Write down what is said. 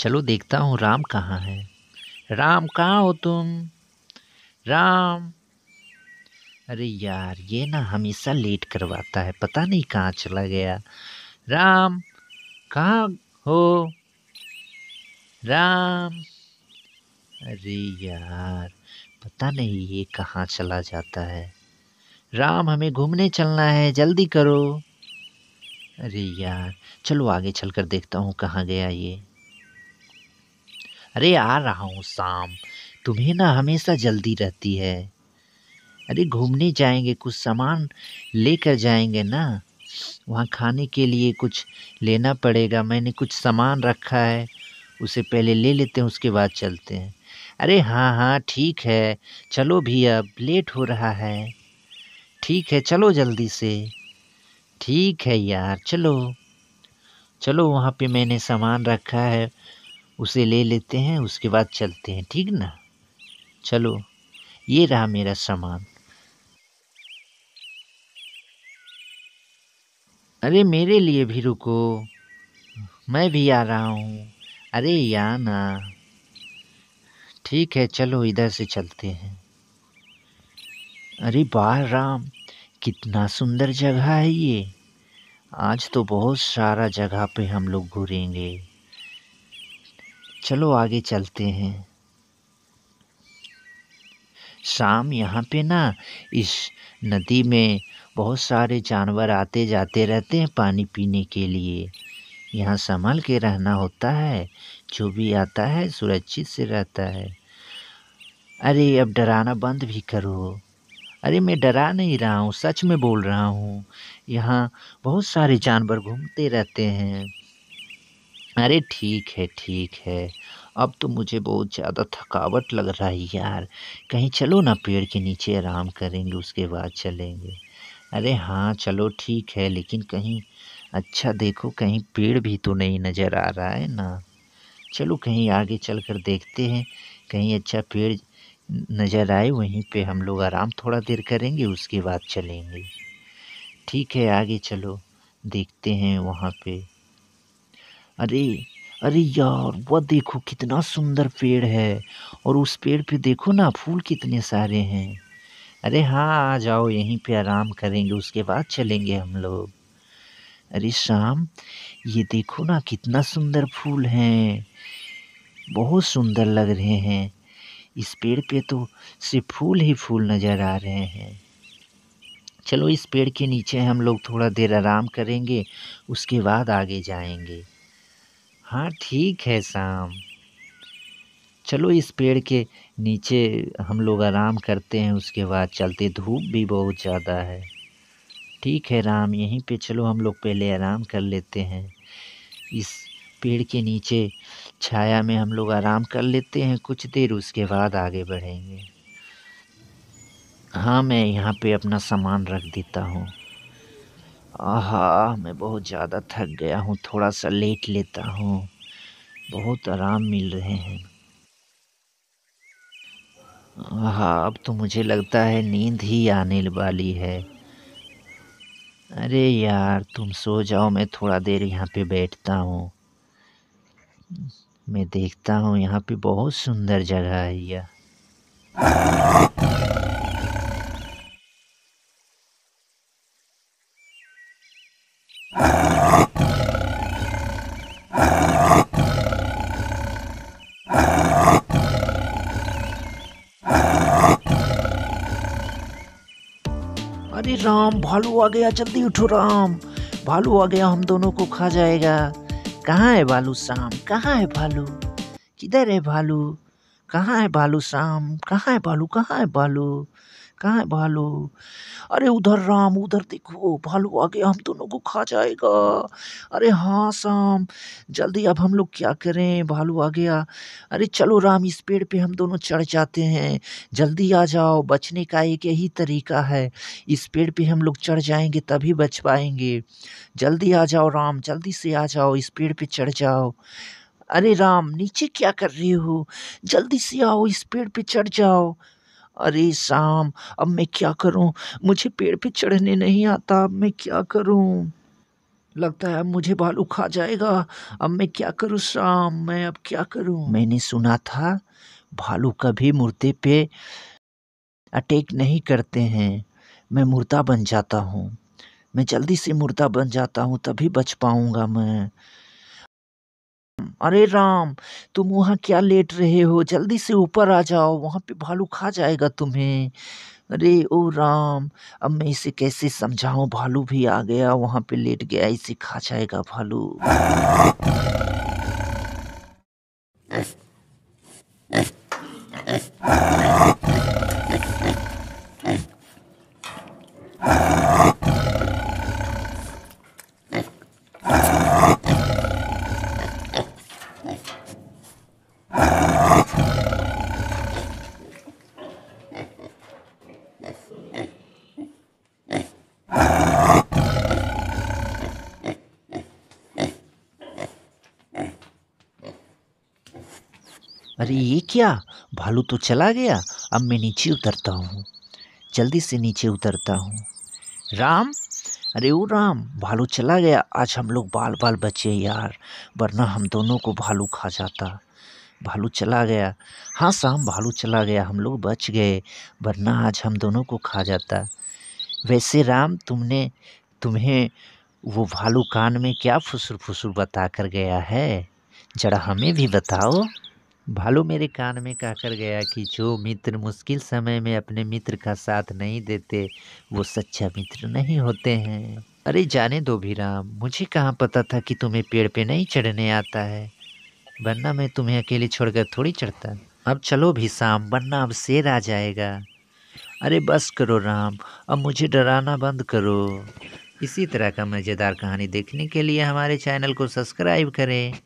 चलो देखता हूँ राम कहाँ है राम कहाँ हो तुम राम अरे यार ये ना हमेशा लेट करवाता है पता नहीं कहाँ चला गया राम कहाँ हो राम अरे यार पता नहीं ये कहाँ चला जाता है राम हमें घूमने चलना है जल्दी करो अरे यार चलो आगे चलकर देखता हूँ कहाँ गया ये अरे आ रहा हूँ शाम तुम्हें ना हमेशा जल्दी रहती है अरे घूमने जाएंगे कुछ सामान लेकर जाएंगे ना वहाँ खाने के लिए कुछ लेना पड़ेगा मैंने कुछ सामान रखा है उसे पहले ले लेते हैं उसके बाद चलते हैं अरे हाँ हाँ ठीक है चलो भी अब लेट हो रहा है ठीक है चलो जल्दी से ठीक है यार चलो चलो वहाँ पे मैंने सामान रखा है उसे ले लेते हैं उसके बाद चलते हैं ठीक ना चलो ये रहा मेरा सामान अरे मेरे लिए भी रुको मैं भी आ रहा हूँ अरे या ना ठीक है चलो इधर से चलते हैं अरे बार राम कितना सुंदर जगह है ये आज तो बहुत सारा जगह पे हम लोग घूरेंगे चलो आगे चलते हैं शाम यहाँ पे ना इस नदी में बहुत सारे जानवर आते जाते रहते हैं पानी पीने के लिए यहाँ संभल के रहना होता है जो भी आता है सुरक्षित से रहता है अरे अब डराना बंद भी करो अरे मैं डरा नहीं रहा हूँ सच में बोल रहा हूँ यहाँ बहुत सारे जानवर घूमते रहते हैं अरे ठीक है ठीक है अब तो मुझे बहुत ज़्यादा थकावट लग रहा है यार कहीं चलो ना पेड़ के नीचे आराम करेंगे उसके बाद चलेंगे अरे हाँ चलो ठीक है लेकिन कहीं अच्छा देखो कहीं पेड़ भी तो नहीं नज़र आ रहा है ना चलो कहीं आगे चल कर देखते हैं कहीं अच्छा पेड़ नज़र आए वहीं पे हम लोग आराम थोड़ा देर करेंगे उसके बाद चलेंगे ठीक है आगे चलो देखते हैं वहाँ पर अरे अरे यार वह देखो कितना सुंदर पेड़ है और उस पेड़ पे देखो ना फूल कितने सारे हैं अरे हाँ आ जाओ यहीं पे आराम करेंगे उसके बाद चलेंगे हम लोग अरे शाम ये देखो ना कितना सुंदर फूल हैं बहुत सुंदर लग रहे हैं इस पेड़ पे तो सिर्फ फूल ही फूल नज़र आ रहे हैं चलो इस पेड़ के नीचे हम लोग थोड़ा देर आराम करेंगे उसके बाद आगे जाएंगे हाँ ठीक है शाम चलो इस पेड़ के नीचे हम लोग आराम करते हैं उसके बाद चलते धूप भी बहुत ज़्यादा है ठीक है राम यहीं पे चलो हम लोग पहले आराम कर लेते हैं इस पेड़ के नीचे छाया में हम लोग आराम कर लेते हैं कुछ देर उसके बाद आगे बढ़ेंगे हाँ मैं यहाँ पे अपना सामान रख देता हूँ आहा मैं बहुत ज़्यादा थक गया हूँ थोड़ा सा लेट लेता हूँ बहुत आराम मिल रहे हैं हाँ अब तो मुझे लगता है नींद ही आने वाली है अरे यार तुम सो जाओ मैं थोड़ा देर यहाँ पे बैठता हूँ मैं देखता हूँ यहाँ पे बहुत सुंदर जगह है यह अरे राम भालू आ गया जल्दी उठो राम भालू आ गया हम दोनों को खा जाएगा कहाँ है भालू शाम कहाँ है भालू किधर है भालू कहाँ है भालू शाम कहाँ है भालू कहाँ है भालू कहाँ है भालू अरे उधर राम उधर देखो भालू आगे हम दोनों को खा जाएगा अरे हाँ शाम जल्दी अब हम लोग क्या करें भालू आ गया अरे चलो राम इस पेड़ पे हम दोनों चढ़ जाते हैं जल्दी आ जाओ बचने का एक यही तरीका है इस पेड़ पे हम लोग चढ़ जाएंगे तभी बच पाएंगे जल्दी आ जाओ राम जल्दी से आ जाओ इस पेड़ पे चढ़ जाओ अरे राम नीचे क्या कर रहे हो जल्दी से आओ इस पेड़ पे चढ़ जाओ अरे शाम अब मैं क्या करूं मुझे पेड़ पे चढ़ने नहीं आता अब मैं क्या करूं लगता है अब मुझे भालू खा जाएगा अब मैं क्या करूं शाम मैं अब क्या करूं मैंने सुना था भालू कभी मुर्दे पे अटैक नहीं करते हैं मैं मुर्दा बन जाता हूँ मैं जल्दी से मुर्दा बन जाता हूँ तभी बच पाऊँगा मैं अरे राम तुम वहाँ क्या लेट रहे हो जल्दी से ऊपर आ जाओ वहाँ पे भालू खा जाएगा तुम्हें अरे ओ राम अब मैं इसे कैसे समझाऊं भालू भी आ गया वहाँ पे लेट गया इसे खा जाएगा भालू अरे ये क्या भालू तो चला गया अब मैं नीचे उतरता हूँ जल्दी से नीचे उतरता हूँ राम अरे ओ राम भालू चला गया आज हम लोग बाल बाल बचे यार वरना हम दोनों को भालू खा जाता भालू चला गया हाँ शाम भालू चला गया हम लोग बच गए वरना आज हम दोनों को खा जाता वैसे राम तुमने तुम्हें वो भालू कान में क्या फुसुर फुसुर बता कर गया है जरा हमें भी बताओ भालू मेरे कान में कहकर गया कि जो मित्र मुश्किल समय में अपने मित्र का साथ नहीं देते वो सच्चा मित्र नहीं होते हैं अरे जाने दो भी राम मुझे कहाँ पता था कि तुम्हें पेड़ पे नहीं चढ़ने आता है वरना मैं तुम्हें अकेले छोड़कर थोड़ी चढ़ता अब चलो भी शाम वरना अब शेर आ जाएगा अरे बस करो राम अब मुझे डराना बंद करो इसी तरह का मज़ेदार कहानी देखने के लिए हमारे चैनल को सब्सक्राइब करें